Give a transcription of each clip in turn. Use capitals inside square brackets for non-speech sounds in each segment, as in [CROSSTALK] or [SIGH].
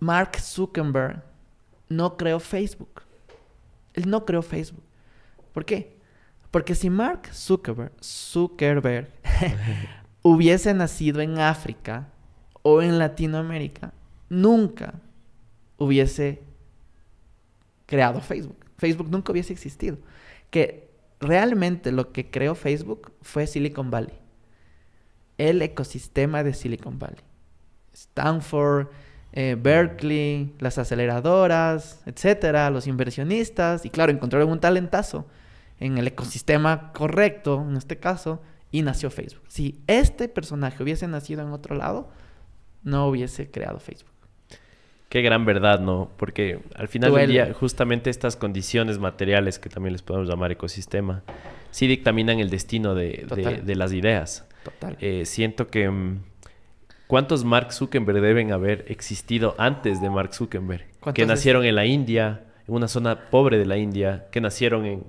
Mark Zuckerberg no creó Facebook. Él no creó Facebook. ¿Por qué? Porque si Mark Zuckerberg, Zuckerberg [LAUGHS] hubiese nacido en África o en Latinoamérica, nunca hubiese creado Facebook. Facebook nunca hubiese existido. Que realmente lo que creó Facebook fue Silicon Valley. El ecosistema de Silicon Valley. Stanford, eh, Berkeley, las aceleradoras, etcétera, los inversionistas, y claro, encontraron un talentazo en el ecosistema correcto, en este caso, y nació Facebook. Si este personaje hubiese nacido en otro lado, no hubiese creado Facebook. Qué gran verdad, ¿no? Porque al final del día, justamente estas condiciones materiales, que también les podemos llamar ecosistema, sí dictaminan el destino de, las ideas. Total. Eh, siento que mm, ¿Cuántos Mark Zuckerberg deben haber existido antes de Mark Zuckerberg? Que nacieron en la India, en una zona pobre de la India, que nacieron en,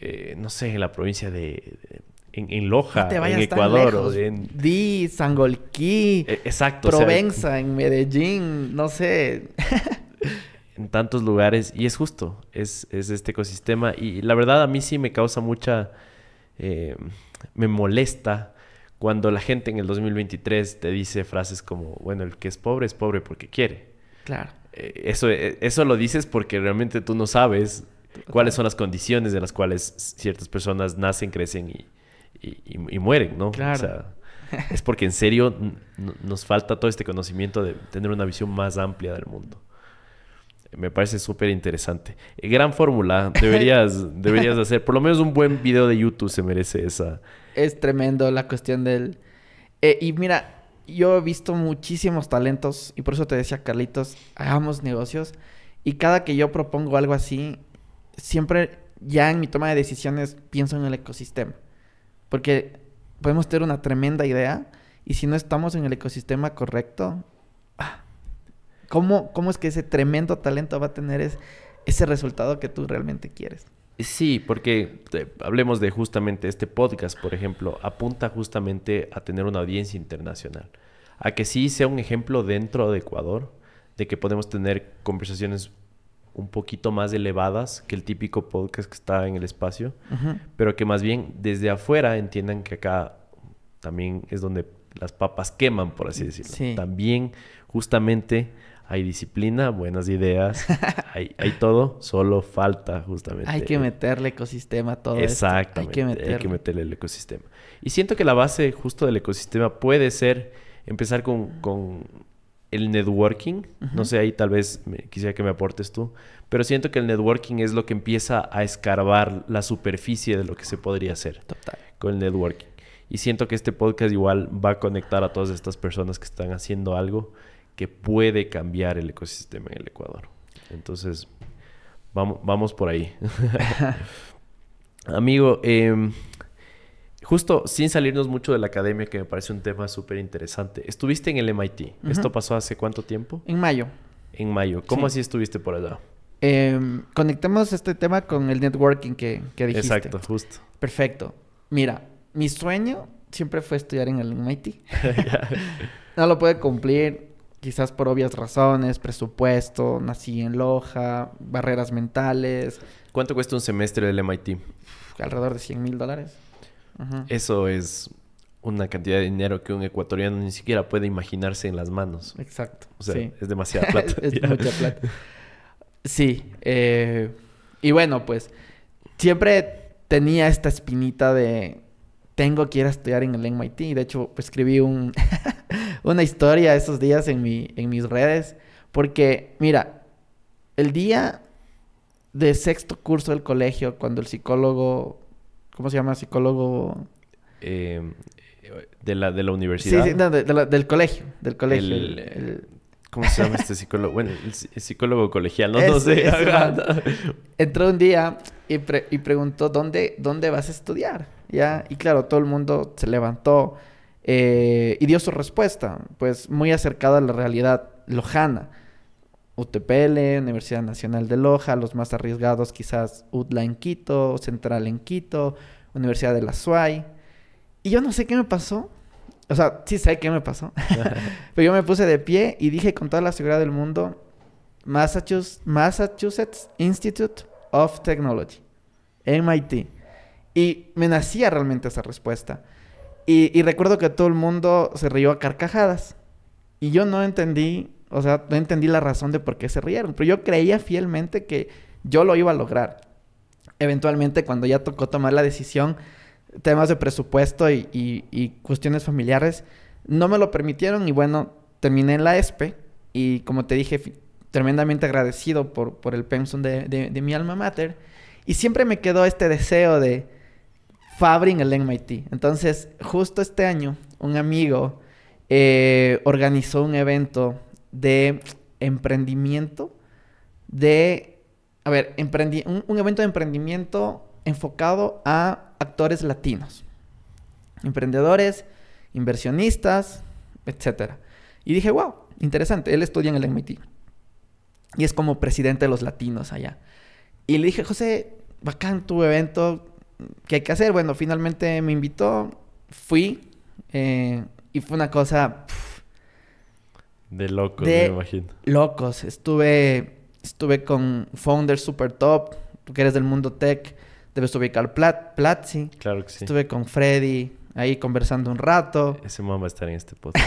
eh, no sé, en la provincia de, en, Loja, en Ecuador. En... Di, Sangolquí. E-, exacto. Provenza, en Medellín, no sé. [LAUGHS] en tantos lugares. Y es justo, es, este ecosistema. Y la verdad a mí sí me causa mucha... Eh, me molesta cuando la gente en el 2023 te dice frases como, bueno, el que es pobre es pobre porque quiere. Claro. Eh, eso, eh, eso lo dices porque realmente tú no sabes cuáles son las condiciones de las cuales ciertas personas nacen, crecen y, mueren, ¿no? Claro. O sea, [LAUGHS] es porque en serio nos falta todo este conocimiento de tener una visión más amplia del mundo. Me parece súper interesante. Eh, gran fórmula. [LAUGHS] Deberías, deberías hacer. Por lo menos un buen video de YouTube se merece esa, es tremendo la cuestión del... Eh, y mira, yo he visto muchísimos talentos y por eso te decía, Carlitos, hagamos negocios. Y cada que yo propongo algo así, siempre ya en mi toma de decisiones pienso en el ecosistema. Porque podemos tener una tremenda idea y si no estamos en el ecosistema correcto, ah, ¿cómo, cómo es que ese tremendo talento va a tener ese resultado que tú realmente quieres? Sí, porque eh, hablemos de justamente este podcast, por ejemplo, apunta justamente a tener una audiencia internacional, a que sí sea un ejemplo dentro de Ecuador, de que podemos tener conversaciones un poquito más elevadas que el típico podcast que está en el espacio, pero que más bien desde afuera entiendan que acá también es donde las papas queman, por así decirlo. También justamente hay disciplina, buenas ideas, [LAUGHS] hay, todo, solo falta justamente. Hay que meterle ecosistema a todo Exacto. Hay que, hay que meterle el ecosistema. Y siento que la base justo del ecosistema puede ser empezar con, el networking. No sé, ahí tal vez me, quisiera que me aportes tú. Pero siento que el networking es lo que empieza a escarbar la superficie de lo que se podría hacer con el networking. Y siento que este podcast igual va a conectar a todas estas personas que están haciendo algo que puede cambiar el ecosistema en el Ecuador. Entonces, vamos, vamos por ahí. [LAUGHS] Amigo, em, justo sin salirnos mucho de la academia, que me parece un tema súper interesante, estuviste en el MIT. ¿Esto pasó hace cuánto tiempo? En mayo. En mayo. ¿Cómo así estuviste por allá? Em, conectemos este tema con el networking que, que, dijiste. Exacto, justo. Perfecto. Mira, mi sueño siempre fue estudiar en el MIT. [LAUGHS] [LAUGHS] no lo pude cumplir quizás por obvias razones, presupuesto, nací en Loja, barreras mentales. ¿Cuánto cuesta un semestre del MIT? Alrededor de 100 mil dólares. Eso es una cantidad de dinero que un ecuatoriano ni siquiera puede imaginarse en las manos. Exacto. O sea, es demasiada [LAUGHS] plata. es mucha plata. Sí. Eh, y bueno, pues siempre tenía esta espinita de tengo que ir a estudiar en el MIT. De hecho, escribí un... [LAUGHS] una historia esos días en, mi, en mis redes. Porque, mira, el día de sexto curso del colegio, cuando el psicólogo, ¿cómo se llama? Psicólogo... Em, de, la, de la universidad. Sí, sí, del colegio, del colegio. Eh, ¿Cómo se llama este psicólogo? bueno, el, psicólogo colegial, no, sé. entró un día y, preguntó, ¿dónde, ¿dónde vas a estudiar? ¿Ya? Y claro, todo el mundo se levantó eh, y dio su respuesta, pues muy acercada a la realidad lojana. UTPL, Universidad Nacional de Loja, los más arriesgados quizás UTLA en Quito, Central en Quito, Universidad de la SUAY. Y yo no sé qué me pasó. O sea, sí sé qué me pasó. [LAUGHS] Pero yo me puse de pie y dije con toda la seguridad del mundo, Massachusetts, Massachusetts Institute of Technology, MIT. Y me nacía realmente esa respuesta. Y, recuerdo que todo el mundo se rió a carcajadas. Y yo no entendí, o sea, no entendí la razón de por qué se rieron. Pero yo creía fielmente que yo lo iba a lograr. Eventualmente, cuando ya tocó tomar la decisión, temas de presupuesto y, cuestiones familiares no me lo permitieron. Y bueno, terminé en la ESPE. E y como te dije, tremendamente agradecido por, por el pensum de mi alma mater. Y siempre me quedó este deseo de Fabri en el MIT. Entonces, justo este año, un amigo eh, organizó un evento de emprendimiento, de, a ver, un, evento de emprendimiento enfocado a actores latinos, emprendedores, inversionistas, etc. Y dije, wow, interesante, él estudia en el MIT. Y es como presidente de los latinos allá. Y le dije, José, bacán tu evento, ¿qué hay que hacer? Bueno, finalmente me invitó, fui eh, y fue una cosa... de locos, me imagino. Locos. Estuve, estuve con founders super top, tú que eres del mundo tech, debes ubicar Plat, Platzi. Claro que sí. Estuve con Freddy, ahí conversando un rato. Ese mamá va estar en este podcast.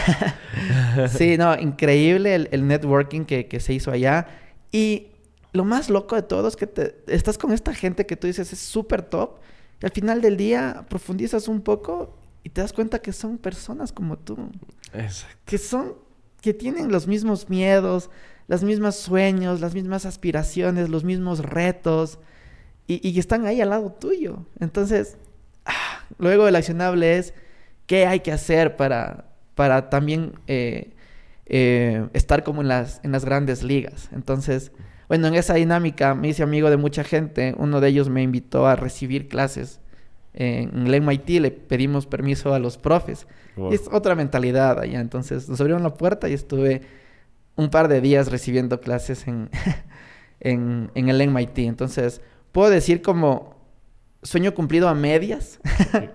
[LAUGHS] sí, no, increíble el, networking que, se hizo allá. Y lo más loco de todo es que te, estás con esta gente que tú dices es súper top al final del día profundizas un poco y te das cuenta que son personas como tú. Exacto. Que son, que tienen los mismos miedos, los mismos sueños, las mismas aspiraciones, los mismos retos y, que están ahí al lado tuyo. Entonces, ah, luego el accionable es qué hay que hacer para, para también eh, eh, estar como en las, en las grandes ligas. Entonces, bueno, en esa dinámica me hice amigo de mucha gente. Uno de ellos me invitó a recibir clases en el MIT le pedimos permiso a los profes. es otra mentalidad allá. Entonces nos abrieron la puerta y estuve un par de días recibiendo clases en, [LAUGHS] en, en, el MIT. Entonces puedo decir como sueño cumplido a medias.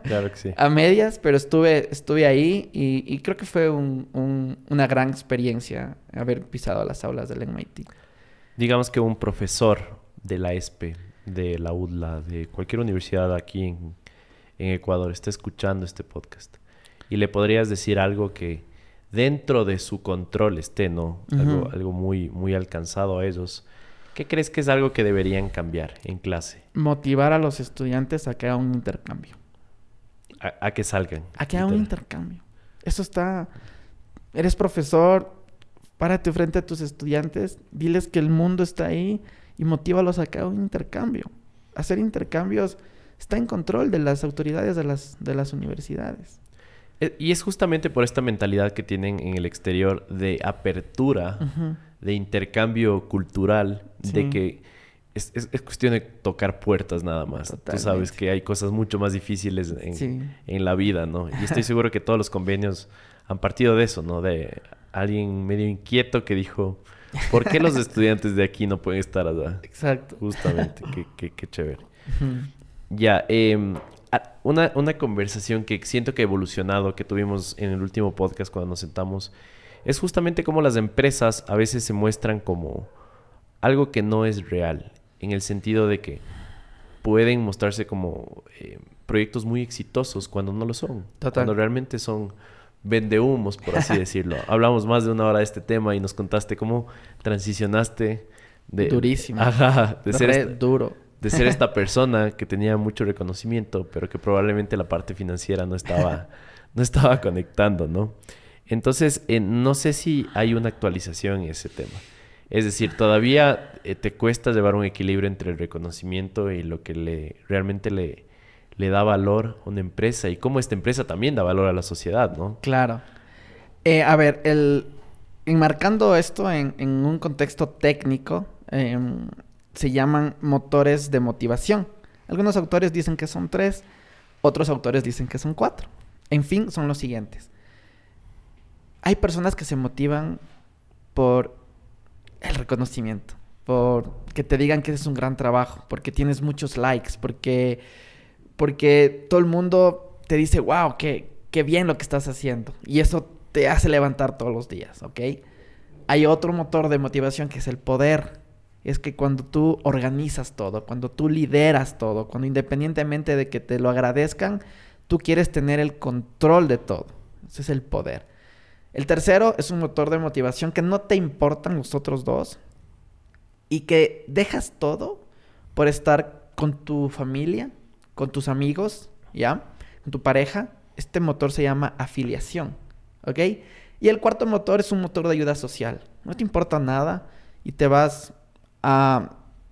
claro que sí. [LAUGHS] A medias, pero estuve, estuve ahí y, creo que fue una gran experiencia haber pisado las aulas del MIT digamos que un profesor de la ESPE, de la UDLA, de cualquier universidad aquí en, Ecuador, está escuchando este podcast y le podrías decir algo que dentro de su control esté, ¿no? algo, muy, muy alcanzado a ellos. ¿Qué crees que es algo que deberían cambiar en clase? Motivar a los estudiantes a que hagan un intercambio. A, a que salgan. A que hagan un intercambio. Eso está... Eres profesor, Párate frente a tus estudiantes, diles que el mundo está ahí y motívalos a que un intercambio. Hacer intercambios está en control de las autoridades de las, de las universidades. E, y es justamente por esta mentalidad que tienen en el exterior de apertura, de intercambio cultural, de que es, cuestión de tocar puertas nada más. Tú sabes que hay cosas mucho más difíciles en, la vida, ¿no? Y estoy [LAUGHS] seguro que todos los convenios han partido de eso, ¿no? alguien medio inquieto que dijo, ¿por qué los [LAUGHS] estudiantes de aquí no pueden estar allá? Exacto. Justamente, qué, qué, chévere. Ya, em, una, conversación que siento que ha evolucionado, que tuvimos en el último podcast cuando nos sentamos, es justamente cómo las empresas a veces se muestran como algo que no es real, en el sentido de que pueden mostrarse como eh, proyectos muy exitosos cuando no lo son, cuando realmente son vendehumos, por así [LAUGHS] decirlo. Hablamos más de una hora de este tema y nos contaste cómo transicionaste de... Durísimo. Ajá, de ser... duro. De ser esta [LAUGHS] persona que tenía mucho reconocimiento, pero que probablemente la parte financiera no estaba, no estaba conectando, ¿no? Entonces, eh, no sé si hay una actualización en ese tema. Es decir, todavía eh, te cuesta llevar un equilibrio entre el reconocimiento y lo que le, realmente le, le da valor a una empresa y cómo esta empresa también da valor a la sociedad, ¿no? Claro. Eh, a ver, el, enmarcando esto en, un contexto técnico, em, se llaman motores de motivación. Algunos autores dicen que son tres, otros autores dicen que son cuatro. En fin, son los siguientes. Hay personas que se motivan por el reconocimiento, por que te digan que es un gran trabajo, porque tienes muchos likes, porque porque todo el mundo te dice, wow, qué, qué bien lo que estás haciendo. Y eso te hace levantar todos los días, ¿ok? Hay otro motor de motivación que es el poder. Es que cuando tú organizas todo, cuando tú lideras todo, cuando independientemente de que te lo agradezcan, tú quieres tener el control de todo. Ese es el poder. El tercero es un motor de motivación que no te importan los otros dos y que dejas todo por estar con tu familia, con tus amigos, ¿ya? Con tu pareja. Este motor se llama afiliación, ¿ok? Y el cuarto motor es un motor de ayuda social. No te importa nada y te vas a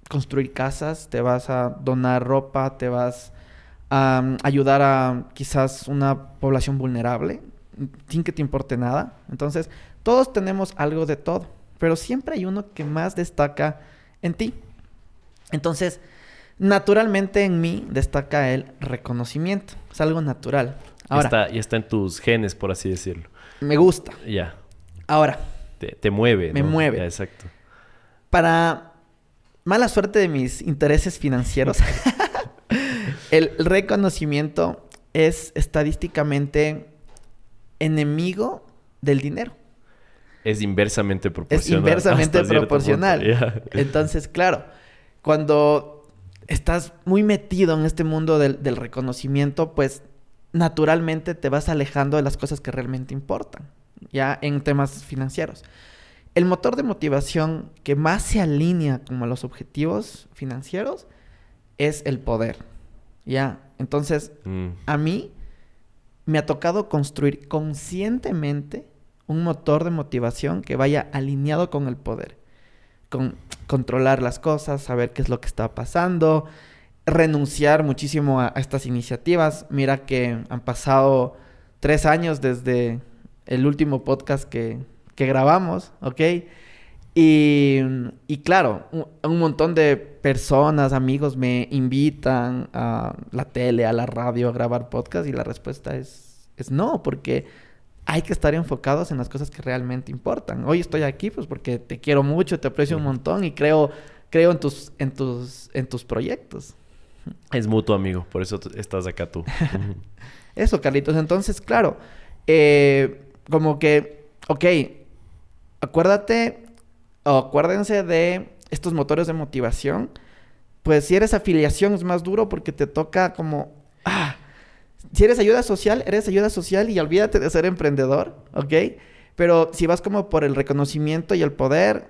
construir casas, te vas a donar ropa, te vas a mm, ayudar a quizás una población vulnerable, sin que te importe nada. Entonces, todos tenemos algo de todo, pero siempre hay uno que más destaca en ti. Entonces, naturalmente en mí destaca el reconocimiento. Es algo natural. Ahora, está, y está en tus genes, por así decirlo. Me gusta. Ya. Ahora. Te, mueve. Me mueve. exacto. Para mala suerte de mis intereses financieros, [LAUGHS] el reconocimiento es estadísticamente enemigo del dinero. Es inversamente proporcional. Es inversamente [LAUGHS] proporcional. Entonces, claro, cuando estás muy metido en este mundo del, reconocimiento, pues naturalmente te vas alejando de las cosas que realmente importan, ya en temas financieros. El motor de motivación que más se alinea con los objetivos financieros es el poder, ya. Entonces, mm. a mí me ha tocado construir conscientemente un motor de motivación que vaya alineado con el poder controlar las cosas, saber qué es lo que está pasando, renunciar muchísimo a, estas iniciativas. Mira que han pasado tres años desde el último podcast que, grabamos, ¿ok? Y, claro, un, montón de personas, amigos me invitan a la tele, a la radio a grabar podcast y la respuesta es, es no, porque hay que estar enfocados en las cosas que realmente importan. Hoy estoy aquí pues porque te quiero mucho, te aprecio un montón y creo, creo en, tus, en, tus, en tus proyectos. Es mutuo, amigo. Por eso estás acá tú. [LAUGHS] eso, Carlitos. Entonces, claro, eh, como que, ok, acuérdate o acuérdense de estos motores de motivación. Pues si eres afiliación es más duro porque te toca como si eres ayuda social, eres ayuda social y olvídate de ser emprendedor, ¿ok? Pero si vas como por el reconocimiento y el poder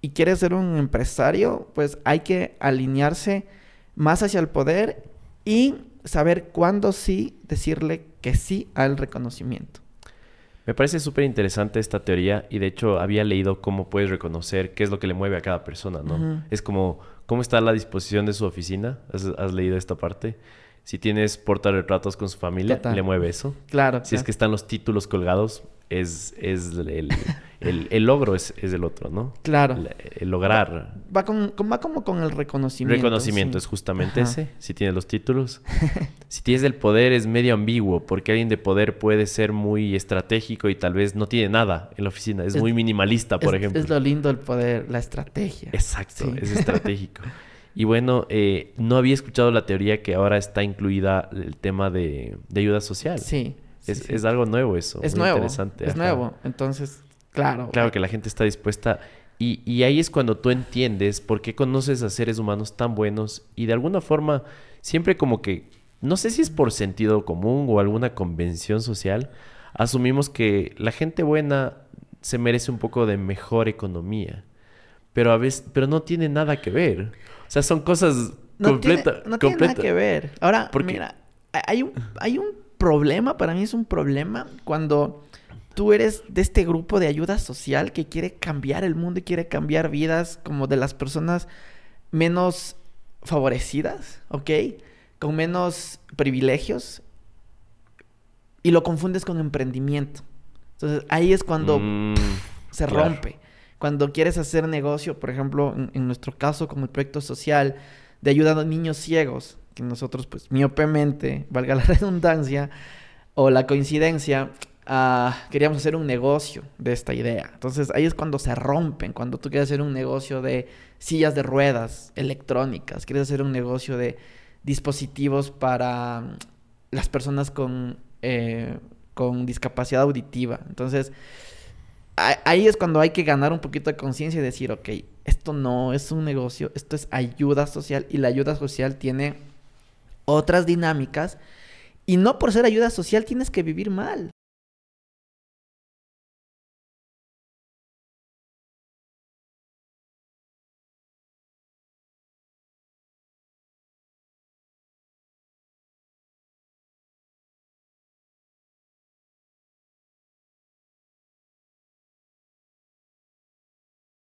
y quieres ser un empresario, pues hay que alinearse más hacia el poder y saber cuándo sí decirle que sí al reconocimiento. Me parece súper interesante esta teoría y de hecho había leído cómo puedes reconocer qué es lo que le mueve a cada persona, ¿no? Es como cómo está la disposición de su oficina. has leído esta parte? Si tienes portarretratos con su familia, le mueve eso. Claro. Si es que están los títulos colgados, es, es el, logro es, es, el otro, ¿no? Claro. El, lograr. Va, con, va, como con el reconocimiento. Reconocimiento es justamente ese, si tienes los títulos. [LAUGHS] si tienes el poder es medio ambiguo, porque alguien de poder puede ser muy estratégico y tal vez no tiene nada en la oficina. Es, muy minimalista, por ejemplo. Es lo lindo el poder, la estrategia. Exacto, es estratégico. [LAUGHS] Y bueno, eh, no había escuchado la teoría que ahora está incluida el tema de, ayuda social. Sí. Es, algo nuevo eso. Es nuevo. Es nuevo. Entonces, claro. Claro que la gente está dispuesta. Y, ahí es cuando tú entiendes por qué conoces a seres humanos tan buenos y de alguna forma siempre como que, no sé si es por sentido común o alguna convención social, asumimos que la gente buena se merece un poco de mejor economía, pero a veces, pero no tiene nada que ver. O sea, son cosas completas. no tiene nada que ver. Ahora, mira, hay un, hay un problema, para mí es un problema cuando tú eres de este grupo de ayuda social que quiere cambiar el mundo y quiere cambiar vidas como de las personas menos favorecidas, ¿ok? Con menos privilegios y lo confundes con emprendimiento. Entonces ahí es cuando mm, se rompe cuando quieres hacer negocio, por ejemplo, en, nuestro caso como el proyecto social de ayuda a niños ciegos, que nosotros pues miopemente, valga la [LAUGHS] redundancia o la coincidencia, ah, queríamos hacer un negocio de esta idea. Entonces ahí es cuando se rompen, cuando tú quieres hacer un negocio de sillas de ruedas electrónicas, quieres hacer un negocio de dispositivos para mm, las personas con, eh, con discapacidad auditiva. Entonces ahí es cuando hay que ganar un poquito de conciencia y decir, ok, esto no es un negocio, esto es ayuda social y la ayuda social tiene otras dinámicas y no por ser ayuda social tienes que vivir mal.